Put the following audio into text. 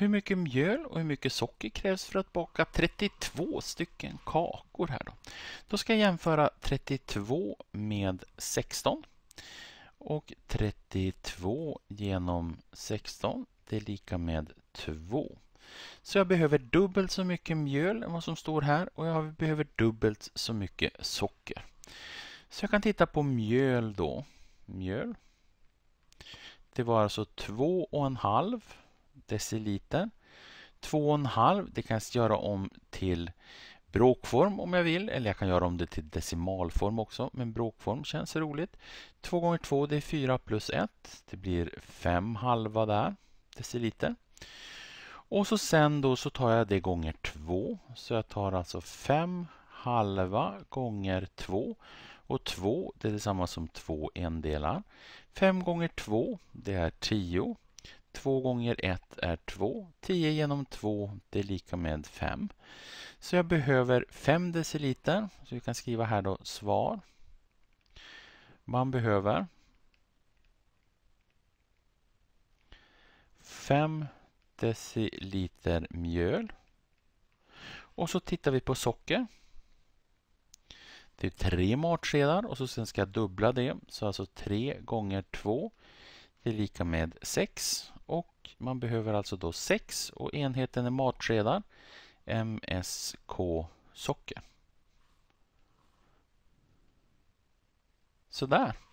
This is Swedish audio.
Hur mycket mjöl och hur mycket socker krävs för att baka 32 stycken kakor här då? Då ska jag jämföra 32 med 16. Och 32 genom 16, det är lika med 2. Så jag behöver dubbelt så mycket mjöl än vad som står här och jag behöver dubbelt så mycket socker. Så jag kan titta på mjöl då. Mjöl. Det var alltså 2,5 deciliter. 2,5 det kan jag göra om till bråkform om jag vill eller jag kan göra om det till decimalform också men bråkform känns roligt. 2 gånger 2 det är 4 plus 1 det blir 5 halva där deciliter. Och så sen då så tar jag det gånger 2 så jag tar alltså 5 halva gånger 2 och 2 det är detsamma som 2 endelar. 5 gånger 2 det är 10. 2 gånger 1 är 2. 10 genom 2 det är lika med 5. Så jag behöver 5 deciliter. Så vi kan skriva här då svar. Man behöver 5 deciliter mjöl. Och så tittar vi på socker. Det är tre matskedar och så sen ska jag dubbla det. Så alltså 3 gånger 2 är lika med 6 och man behöver alltså då 6 och enheten är matskedar MSK socker. Sådär.